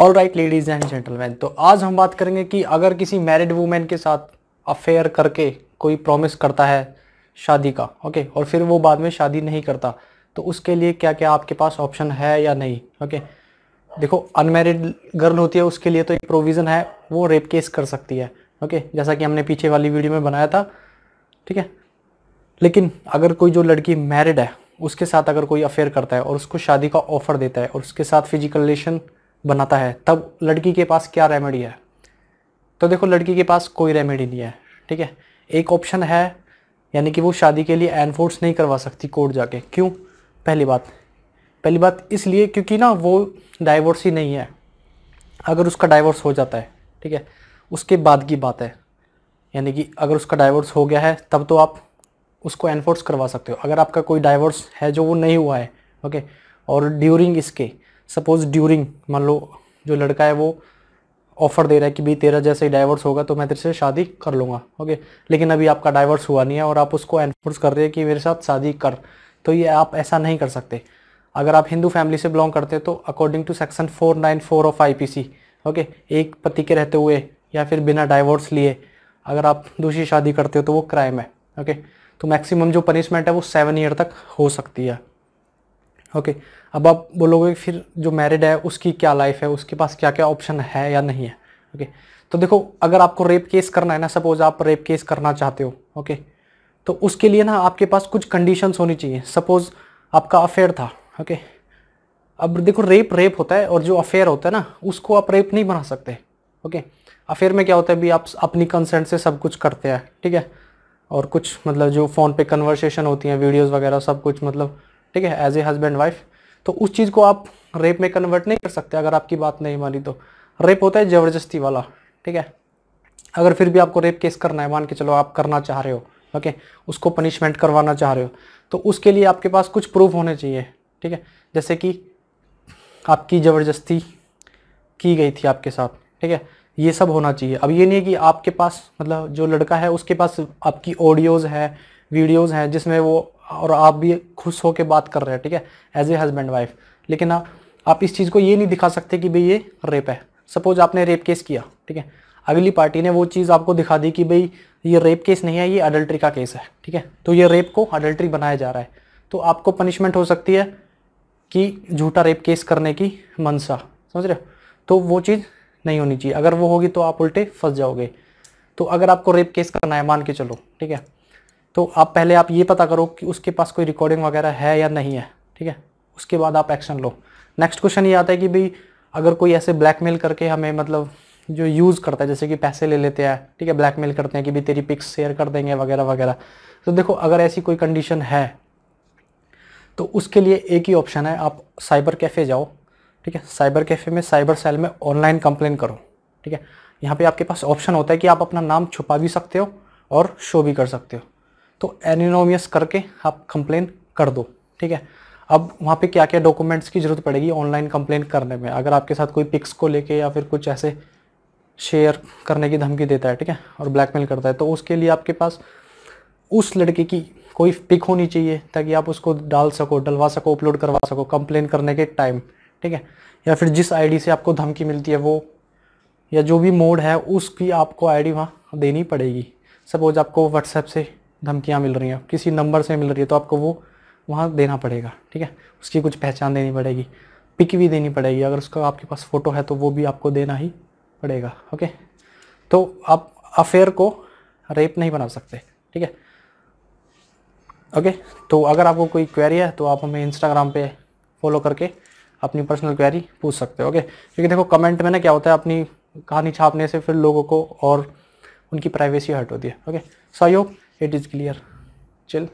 all right ladies and gentleman तो आज हम बात करेंगे कि अगर किसी मैरिड वूमेन के साथ अफेयर करके कोई प्रॉमिस करता है शादी का ओके और फिर वो बाद में शादी नहीं करता तो उसके लिए क्या क्या आपके पास ऑप्शन है या नहीं ओके देखो अनमेरिड गर्ल होती है उसके लिए तो एक प्रोविज़न है वो रेप केस कर सकती है ओके जैसा कि हमने पीछे वाली वीडियो में बनाया था ठीक है लेकिन अगर कोई जो लड़की मैरिड है उसके साथ अगर कोई अफेयर करता है और उसको शादी का ऑफर देता है और उसके साथ फिजिकल रिलेशन बनाता है तब लड़की के पास क्या रेमेडी है तो देखो लड़की के पास कोई रेमेडी नहीं है ठीक है एक ऑप्शन है यानी कि वो शादी के लिए एनफोर्स नहीं करवा सकती कोर्ट जाके क्यों पहली बात पहली बात इसलिए क्योंकि ना वो डाइवोर्स ही नहीं है अगर उसका डाइवोर्स हो जाता है ठीक है उसके बाद की बात है यानी कि अगर उसका डाइवोर्स हो गया है तब तो आप उसको एनफोर्स करवा सकते हो अगर आपका कोई डाइवोर्स है जो वो नहीं हुआ है ओके और ड्यूरिंग इसके सपोज ड्यूरिंग मान लो जो लड़का है वो ऑफ़र दे रहा है कि भाई तेरा जैसे ही डाइवर्स होगा तो मैं तेरे से शादी कर लूँगा ओके लेकिन अभी आपका डाइवर्स हुआ नहीं है और आप उसको एनफोर्स कर रहे हैं कि मेरे साथ शादी कर तो ये आप ऐसा नहीं कर सकते अगर आप हिंदू फैमिली से बिलोंग करते हैं तो according to section four nine four of I P C okay एक पति के रहते हुए या फिर बिना डाइवोर्स लिए अगर आप दूसरी शादी करते हो तो वो क्राइम है ओके तो मैक्सिमम जो पनिशमेंट है वो सेवन ईयर तक हो सकती है ओके अब आप बोलोगे फिर जो मैरिड है उसकी क्या लाइफ है उसके पास क्या क्या ऑप्शन है या नहीं है ओके तो देखो अगर आपको रेप केस करना है ना सपोज आप रेप केस करना चाहते हो ओके तो उसके लिए ना आपके पास कुछ कंडीशन होनी चाहिए सपोज आपका अफेयर था ओके अब देखो रेप रेप होता है और जो अफेयर होता है ना उसको आप रेप नहीं बना सकते ओके अफेयर में क्या होता है भी आप अपनी कंसेंट से सब कुछ करते हैं ठीक है और कुछ मतलब जो फ़ोन पे कन्वर्सेशन होती हैं वीडियोस वगैरह सब कुछ मतलब ठीक है एज ए हस्बैंड वाइफ तो उस चीज़ को आप रेप में कन्वर्ट नहीं कर सकते अगर आपकी बात नहीं मानी तो रेप होता है ज़बरदस्ती वाला ठीक है अगर फिर भी आपको रेप केस करना है मान के चलो आप करना चाह रहे हो ओके उसको पनिशमेंट करवाना चाह रहे हो तो उसके लिए आपके पास कुछ प्रूफ होने चाहिए ठीक है जैसे कि आपकी ज़बरदस्ती की गई थी आपके साथ ठीक है ये सब होना चाहिए अब ये नहीं है कि आपके पास मतलब जो लड़का है उसके पास आपकी ऑडियोज़ है वीडियोज़ हैं जिसमें वो और आप भी खुश होकर बात कर रहे हैं ठीक है एज ए हस्बैंड वाइफ लेकिन आ, आप इस चीज़ को ये नहीं दिखा सकते कि भाई ये रेप है सपोज आपने रेप केस किया ठीक है अगली पार्टी ने वो चीज़ आपको दिखा दी कि भाई ये रेप केस नहीं है ये अडल्ट्री का केस है ठीक है तो ये रेप को अडल्ट्री बनाया जा रहा है तो आपको पनिशमेंट हो सकती है कि झूठा रेप केस करने की मनसा समझ रहे हो तो वो चीज़ नहीं होनी चाहिए अगर वो होगी तो आप उल्टे फंस जाओगे तो अगर आपको रेप केस करना है मान के चलो ठीक है तो आप पहले आप ये पता करो कि उसके पास कोई रिकॉर्डिंग वगैरह है या नहीं है ठीक है उसके बाद आप एक्शन लो नेक्स्ट क्वेश्चन ये आता है कि भाई अगर कोई ऐसे ब्लैकमेल करके हमें मतलब जो यूज़ करता है जैसे कि पैसे ले लेते हैं ठीक है ब्लैकमेल करते हैं कि भाई तेरी पिक्स शेयर कर देंगे वगैरह वगैरह तो देखो अगर ऐसी कोई कंडीशन है तो उसके लिए एक ही ऑप्शन है आप साइबर कैफ़े जाओ ठीक है साइबर कैफ़े में साइबर सेल में ऑनलाइन कंप्लेन करो ठीक है यहाँ पे आपके पास ऑप्शन होता है कि आप अपना नाम छुपा भी सकते हो और शो भी कर सकते हो तो एनिनोमियस करके आप कंप्लेन कर दो ठीक है अब वहाँ पे क्या क्या डॉक्यूमेंट्स की ज़रूरत पड़ेगी ऑनलाइन कंप्लेन करने में अगर आपके साथ कोई पिक्स को लेके या फिर कुछ ऐसे शेयर करने की धमकी देता है ठीक है और ब्लैकमेल करता है तो उसके लिए आपके पास उस लड़के की कोई पिक होनी चाहिए ताकि आप उसको डाल सको डलवा सको अपलोड करवा सको कंप्लेन करने के टाइम ठीक है या फिर जिस आईडी से आपको धमकी मिलती है वो या जो भी मोड है उसकी आपको आईडी वहाँ देनी पड़ेगी सपोज आपको व्हाट्सएप से धमकियाँ मिल रही हैं किसी नंबर से मिल रही है तो आपको वो वहाँ देना पड़ेगा ठीक है उसकी कुछ पहचान देनी पड़ेगी पिक भी देनी पड़ेगी अगर उसका आपके पास फ़ोटो है तो वो भी आपको देना ही पड़ेगा ओके तो आप अफेयर को रेप नहीं बना सकते ठीक है ओके तो अगर आपको कोई क्वेरी है तो आप हमें इंस्टाग्राम पे फॉलो करके अपनी पर्सनल क्वेरी पूछ सकते हो ओके क्योंकि देखो कमेंट में ना क्या होता है अपनी कहानी छापने से फिर लोगों को और उनकी प्राइवेसी हट होती है okay so I hope it is clear चल